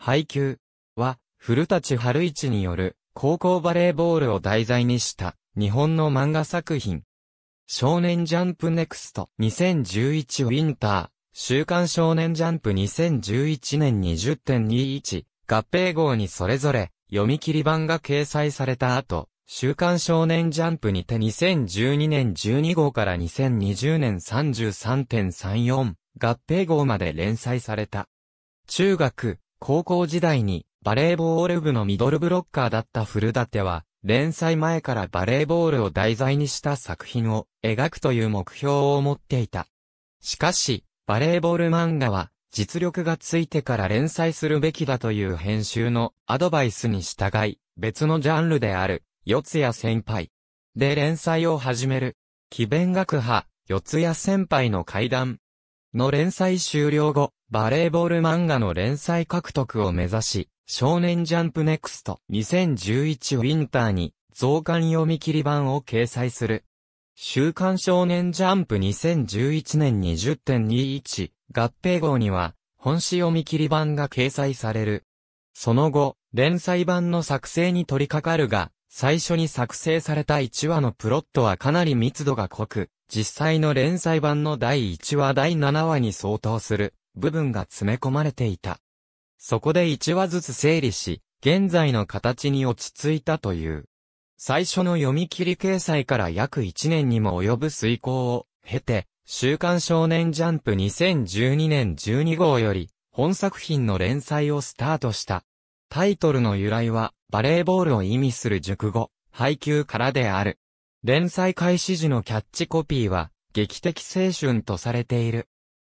配球は、古立春一による高校バレーボールを題材にした日本の漫画作品。少年ジャンプネクスト2011ウィンター、週刊少年ジャンプ2011年20.21合併号にそれぞれ読み切り版が掲載された後、週刊少年ジャンプにて2012年12号から2020年33.34合併号まで連載された。中学、高校時代にバレーボール部のミドルブロッカーだった古舘は、連載前からバレーボールを題材にした作品を描くという目標を持っていた。しかし、バレーボール漫画は実力がついてから連載するべきだという編集のアドバイスに従い、別のジャンルである、四谷先輩。で連載を始める。奇弁学派、四谷先輩の階段、の連載終了後、バレーボール漫画の連載獲得を目指し、少年ジャンプネクスト2011ウィンターに増刊読み切り版を掲載する。週刊少年ジャンプ2011年20.21合併号には本誌読み切り版が掲載される。その後、連載版の作成に取り掛かるが、最初に作成された1話のプロットはかなり密度が濃く、実際の連載版の第1話第7話に相当する部分が詰め込まれていた。そこで1話ずつ整理し、現在の形に落ち着いたという。最初の読み切り掲載から約1年にも及ぶ遂行を経て、週刊少年ジャンプ2012年12号より本作品の連載をスタートした。タイトルの由来はバレーボールを意味する熟語、配球からである。連載開始時のキャッチコピーは、劇的青春とされている。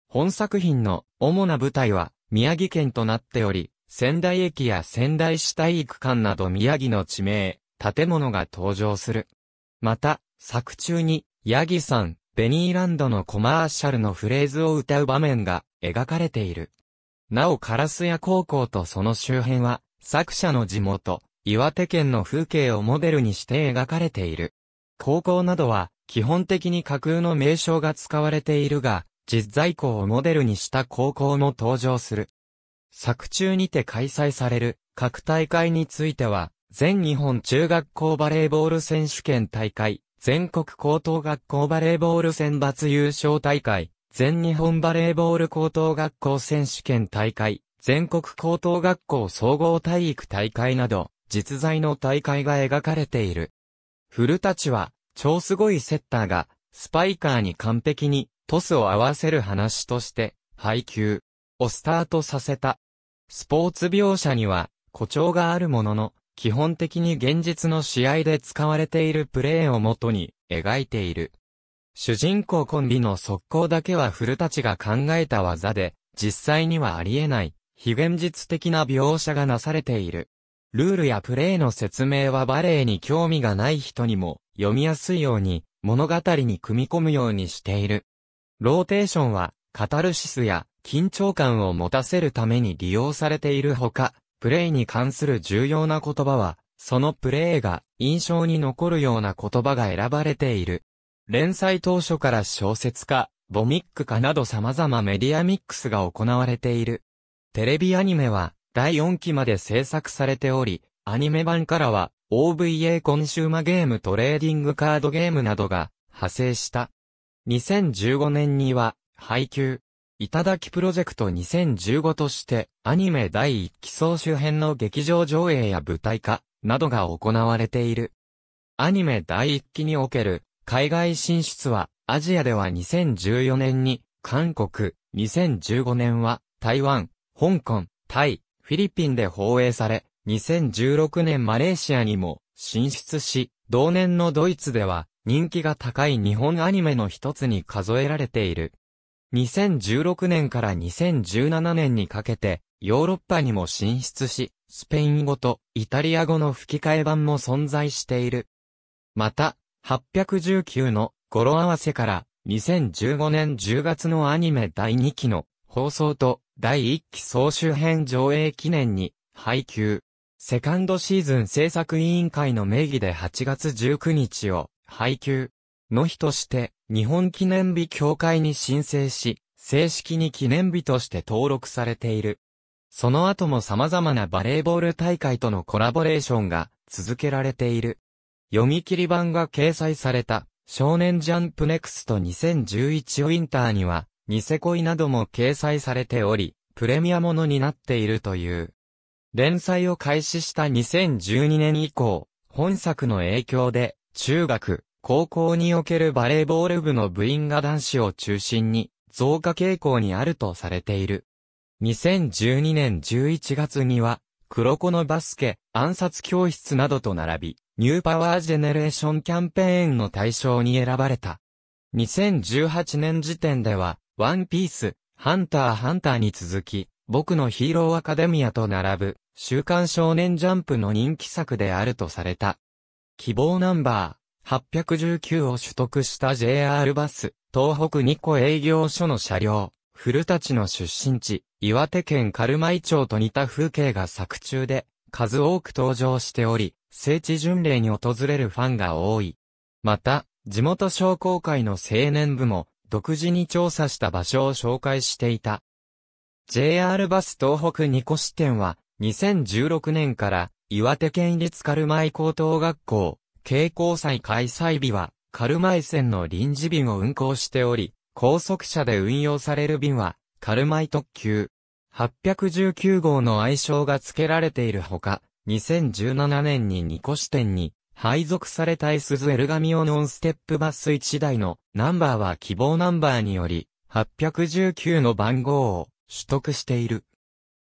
本作品の主な舞台は宮城県となっており、仙台駅や仙台市体育館など宮城の地名、建物が登場する。また、作中に、ヤギさん、ベニーランドのコマーシャルのフレーズを歌う場面が描かれている。なお、烏屋高校とその周辺は、作者の地元、岩手県の風景をモデルにして描かれている。高校などは、基本的に架空の名称が使われているが、実在校をモデルにした高校も登場する。作中にて開催される各大会については、全日本中学校バレーボール選手権大会、全国高等学校バレーボール選抜優勝大会、全日本バレーボール高等学校選手権大会、全国高等学校総合体育大会など、実在の大会が描かれている。古立は、超すごいセッターが、スパイカーに完璧に、トスを合わせる話として、配球をスタートさせた。スポーツ描写には、誇張があるものの、基本的に現実の試合で使われているプレーをもとに描いている。主人公コンビの速攻だけは古たが考えた技で、実際にはありえない、非現実的な描写がなされている。ルールやプレイの説明はバレエに興味がない人にも読みやすいように物語に組み込むようにしている。ローテーションはカタルシスや緊張感を持たせるために利用されているほか、プレイに関する重要な言葉は、そのプレイが印象に残るような言葉が選ばれている。連載当初から小説家、ボミック化など様々メディアミックスが行われている。テレビアニメは第4期まで制作されており、アニメ版からは OVA コンシューマゲームトレーディングカードゲームなどが派生した。2015年には、配給、いただきプロジェクト2015として、アニメ第1期総集編の劇場上映や舞台化、などが行われている。アニメ第1期における、海外進出は、アジアでは2014年に、韓国、2015年は、台湾、香港、タイ、フィリピンで放映され、2016年マレーシアにも進出し、同年のドイツでは人気が高い日本アニメの一つに数えられている。2016年から2017年にかけて、ヨーロッパにも進出し、スペイン語とイタリア語の吹き替え版も存在している。また、819の語呂合わせから、2015年10月のアニメ第2期の放送と第1期総集編上映記念に、配給。セカンドシーズン制作委員会の名義で8月19日を、配給。の日として、日本記念日協会に申請し、正式に記念日として登録されている。その後も様々なバレーボール大会とのコラボレーションが続けられている。読み切り版が掲載された少年ジャンプネクスト2011ウィンターにはニセ恋なども掲載されており、プレミアものになっているという。連載を開始した2012年以降、本作の影響で、中学、高校におけるバレーボール部の部員が男子を中心に、増加傾向にあるとされている。2012年11月には、黒子のバスケ、暗殺教室などと並び、ニューパワージェネレーションキャンペーンの対象に選ばれた。2018年時点では、ワンピース、ハンターハンターに続き、僕のヒーローアカデミアと並ぶ、週刊少年ジャンプの人気作であるとされた。希望ナンバー819を取得した JR バス、東北2個営業所の車両、古立の出身地、岩手県軽米町と似た風景が作中で、数多く登場しており、聖地巡礼に訪れるファンが多い。また、地元商工会の青年部も、独自に調査した場所を紹介していた。JR バス東北2個支店は、2016年から、岩手県立カルマイ高等学校、慶光祭開催日は、カルマイ線の臨時便を運行しており、高速車で運用される便は、カルマイ特急、819号の愛称が付けられているほか、2017年に2個支店に、配属された S エルガミオノンステップバス1台のナンバーは希望ナンバーにより、819の番号を取得している。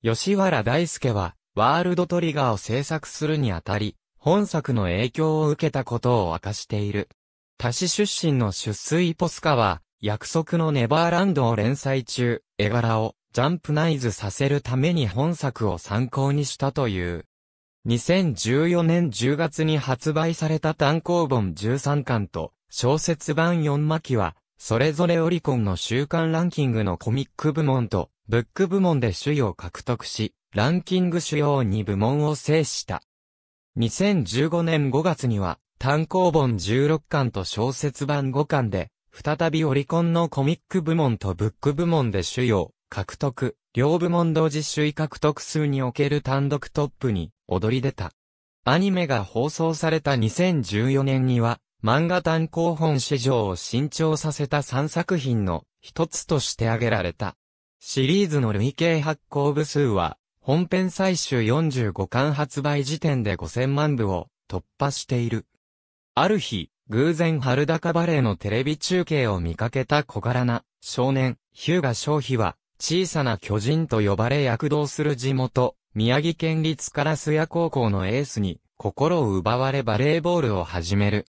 吉原大輔は、ワールドトリガーを制作するにあたり、本作の影響を受けたことを明かしている。他市出身の出水ポスカは、約束のネバーランドを連載中、絵柄をジャンプナイズさせるために本作を参考にしたという。2014年10月に発売された単行本13巻と小説版4巻は、それぞれオリコンの週間ランキングのコミック部門とブック部門で首位を獲得し、ランキング主要2部門を制した。2015年5月には単行本16巻と小説版5巻で、再びオリコンのコミック部門とブック部門で首位を獲得、両部門同時首位獲得数における単独トップに踊り出た。アニメが放送された2014年には、漫画単行本史上を新調させた3作品の一つとして挙げられた。シリーズの累計発行部数は、本編最終45巻発売時点で5000万部を突破している。ある日、偶然春高バレーのテレビ中継を見かけた小柄な少年、ヒューガ・ショヒは、小さな巨人と呼ばれ躍動する地元、宮城県立烏谷高校のエースに心を奪われバレーボールを始める。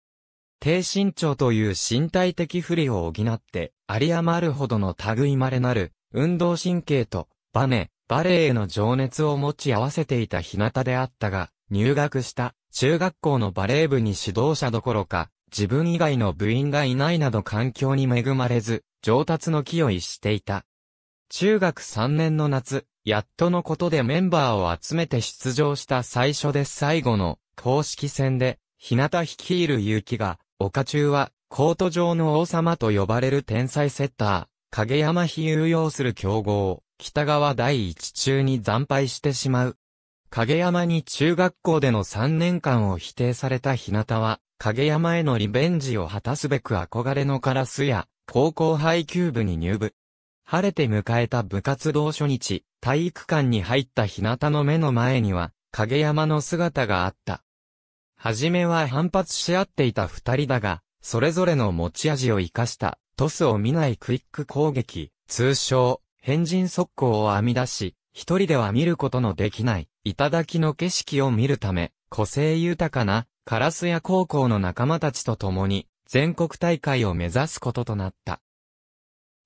低身長という身体的不利を補って、有り余るほどの類まれなる、運動神経と、バネ、バレーへの情熱を持ち合わせていた日向であったが、入学した中学校のバレー部に指導者どころか、自分以外の部員がいないなど環境に恵まれず、上達のを逸していた。中学3年の夏、やっとのことでメンバーを集めて出場した最初で最後の公式戦で、日向率いる結城が、岡中は、コート上の王様と呼ばれる天才セッター、影山比有用する強豪、北川第一中に惨敗してしまう。影山に中学校での3年間を否定された日向は、影山へのリベンジを果たすべく憧れのカラスや、高校配給部に入部。晴れて迎えた部活動初日、体育館に入った日向の目の前には、影山の姿があった。はじめは反発し合っていた二人だが、それぞれの持ち味を活かした、トスを見ないクイック攻撃、通称、変人速攻を編み出し、一人では見ることのできない、頂の景色を見るため、個性豊かな、カラスや高校の仲間たちと共に、全国大会を目指すこととなった。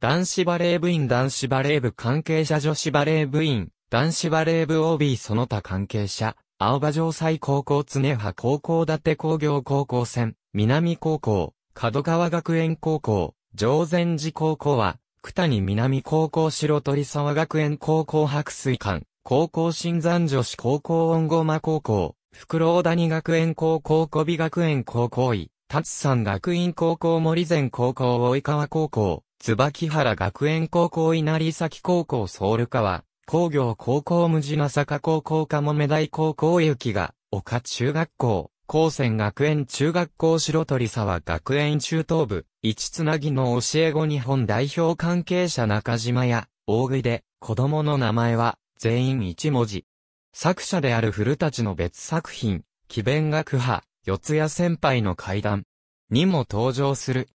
男子バレー部員男子バレー部関係者女子バレー部員男子バレー部 OB その他関係者青葉城西高校常葉高校立工業高校戦南高校角川学園高校常禅寺高校は九谷南高校白鳥沢学園高校白水館高校新山女子高校音駒高校袋谷学園高校小美学園高校医達山学院高校森前高校及川高校椿原学園高校稲荷崎高校ソウル科は、工業高校無地な坂高校かもめ大高校きが、丘中学校、高専学園中学校白鳥沢学園中等部、一つなぎの教え子日本代表関係者中島や、大食いで、子供の名前は、全員一文字。作者である古立ちの別作品、奇弁学派、四谷先輩の階段にも登場する。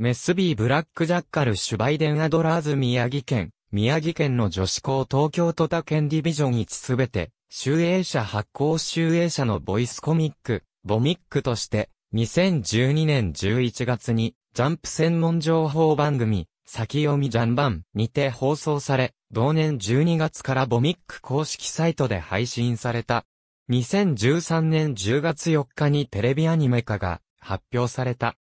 メスビーブラックジャッカルシュバイデンアドラーズ宮城県、宮城県の女子校東京都他県ディビジョン1すべて、集英社発行集英社のボイスコミック、ボミックとして、2012年11月に、ジャンプ専門情報番組、先読みジャンバンにて放送され、同年12月からボミック公式サイトで配信された。2013年10月4日にテレビアニメ化が発表された。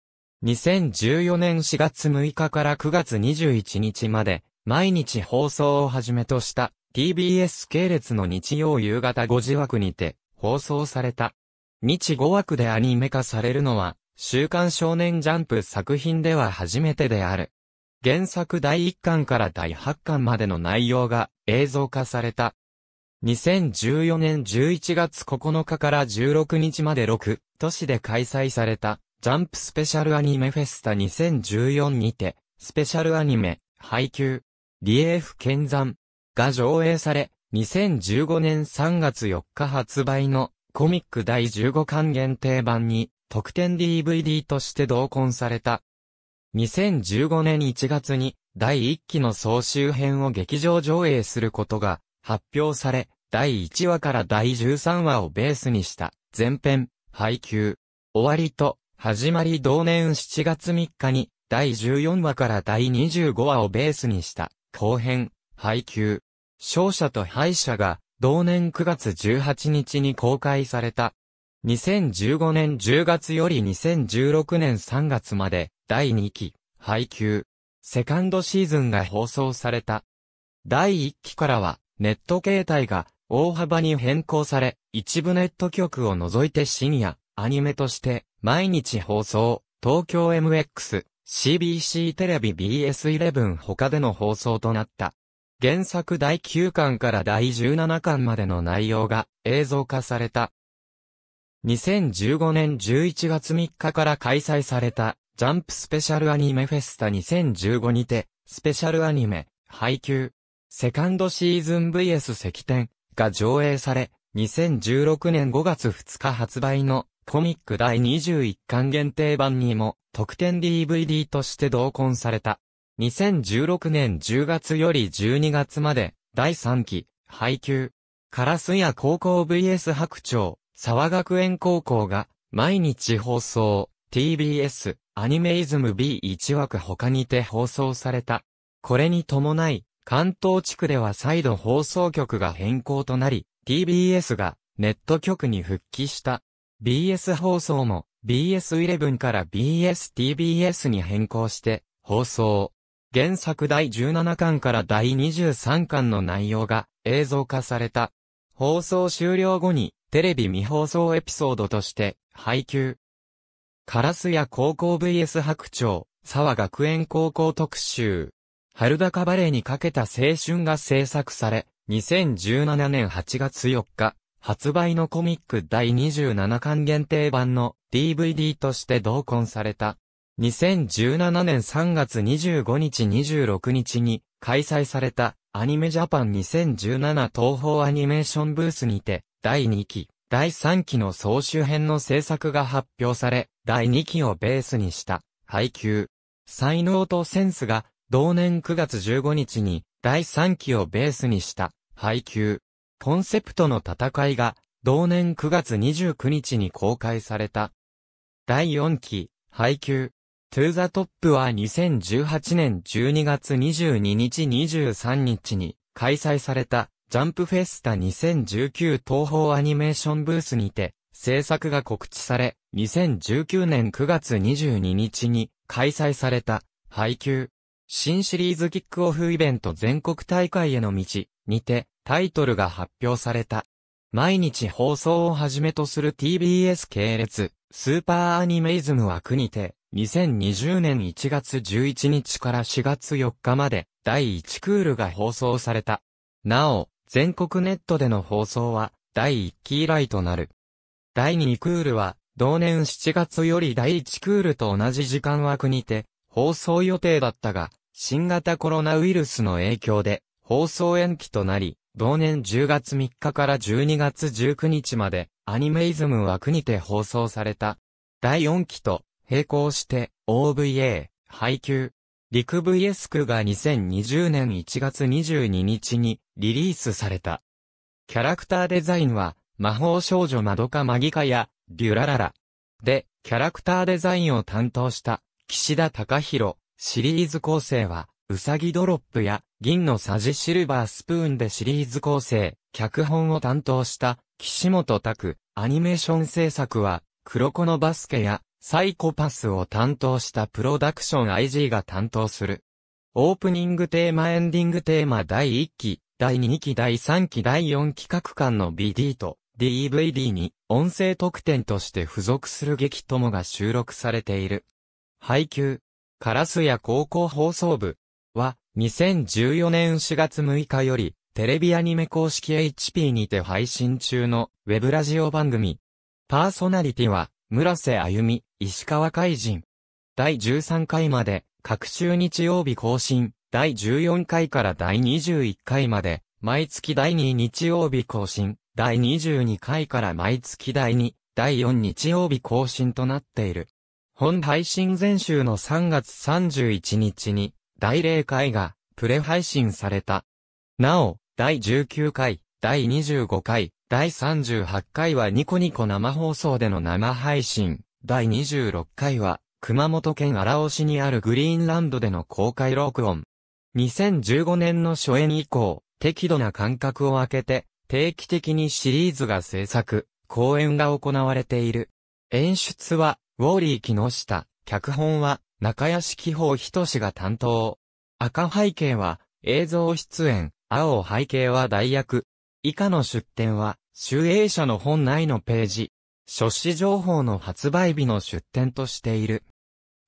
2014年4月6日から9月21日まで、毎日放送をはじめとした TBS 系列の日曜夕方5時枠にて放送された。日5枠でアニメ化されるのは、週刊少年ジャンプ作品では初めてである。原作第1巻から第8巻までの内容が映像化された。2014年11月9日から16日まで6都市で開催されたジャンプスペシャルアニメフェスタ2014にて、スペシャルアニメ、配給、リエーフ剣山が上映され、2015年3月4日発売のコミック第15巻限定版に特典 DVD として同梱された。2015年1月に第1期の総集編を劇場上映することが発表され、第1話から第13話をベースにした前編、配給、終わりと始まり同年7月3日に、第14話から第25話をベースにした、後編、配給。勝者と敗者が、同年9月18日に公開された。2015年10月より2016年3月まで、第2期、配給。セカンドシーズンが放送された。第1期からは、ネット形態が大幅に変更され、一部ネット局を除いて深夜、アニメとして毎日放送、東京 MX、CBC テレビ BS11 他での放送となった。原作第9巻から第17巻までの内容が映像化された。2015年11月3日から開催されたジャンプスペシャルアニメフェスタ2015にて、スペシャルアニメ、配給、セカンドシーズン VS 石点が上映され、2016年5月2日発売のコミック第21巻限定版にも特典 DVD として同梱された。2016年10月より12月まで第3期配給。カラスや高校 VS 白鳥、沢学園高校が毎日放送 TBS アニメイズム B1 枠他にて放送された。これに伴い関東地区では再度放送局が変更となり TBS がネット局に復帰した。BS 放送も BS11 から BSTBS に変更して放送。原作第17巻から第23巻の内容が映像化された。放送終了後にテレビ未放送エピソードとして配給。カラスや高校 VS 白鳥、沢学園高校特集。春高バレーにかけた青春が制作され、2017年8月4日、発売のコミック第27巻限定版の DVD として同梱された。2017年3月25日26日に開催されたアニメジャパン2017東方アニメーションブースにて第2期、第3期の総集編の制作が発表され、第2期をベースにした配給。才能とセンスが同年9月15日に第3期をベースにした配給。コンセプトの戦いが、同年9月29日に公開された。第4期、配給。トゥーザトップは2018年12月22日23日に開催されたジャンプフェスタ2019東方アニメーションブースにて制作が告知され2019年9月22日に開催された配給新シリーズキックオフイベント全国大会への道にてタイトルが発表された。毎日放送をはじめとする TBS 系列、スーパーアニメイズム枠にて、2020年1月11日から4月4日まで、第1クールが放送された。なお、全国ネットでの放送は、第1期以来となる。第2クールは、同年7月より第1クールと同じ時間枠にて、放送予定だったが、新型コロナウイルスの影響で、放送延期となり、同年10月3日から12月19日まで、アニメイズム枠にて放送された。第4期と、並行して、OVA、配給。陸 VS 区が2020年1月22日にリリースされた。キャラクターデザインは、魔法少女マドカマギカや、デュラララ。で、キャラクターデザインを担当した、岸田隆弘シリーズ構成は、うさぎドロップや、銀のサジシルバースプーンでシリーズ構成、脚本を担当した、岸本拓、アニメーション制作は、黒子のバスケや、サイコパスを担当したプロダクション IG が担当する。オープニングテーマエンディングテーマ第1期、第2期第3期第4期各巻の BD と DVD に音声特典として付属する劇ともが収録されている。配給、カラスや高校放送部、は、2014年4月6日より、テレビアニメ公式 HP にて配信中のウェブラジオ番組。パーソナリティは、村瀬あゆみ、石川海人。第13回まで、各週日曜日更新、第14回から第21回まで、毎月第2日曜日更新、第22回から毎月第2、第4日曜日更新となっている。本配信前週の3月31日に、第0回が、プレ配信された。なお、第19回、第25回、第38回はニコニコ生放送での生配信、第26回は、熊本県荒尾市にあるグリーンランドでの公開録音。2015年の初演以降、適度な間隔を空けて、定期的にシリーズが制作、公演が行われている。演出は、ウォーリー木下、脚本は、中屋敷法仁が担当。赤背景は映像出演、青背景は代役。以下の出典は、集英社の本内のページ。書誌情報の発売日の出展としている。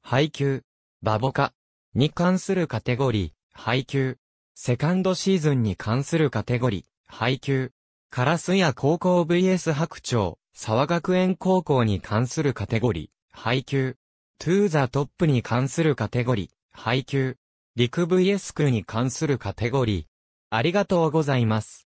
配給、バボカに関するカテゴリー、配給。セカンドシーズンに関するカテゴリー、配給。カラスや高校 VS 白鳥、沢学園高校に関するカテゴリー、配給。トゥーザトップに関するカテゴリー、配給、陸 VS 空に関するカテゴリー。ありがとうございます。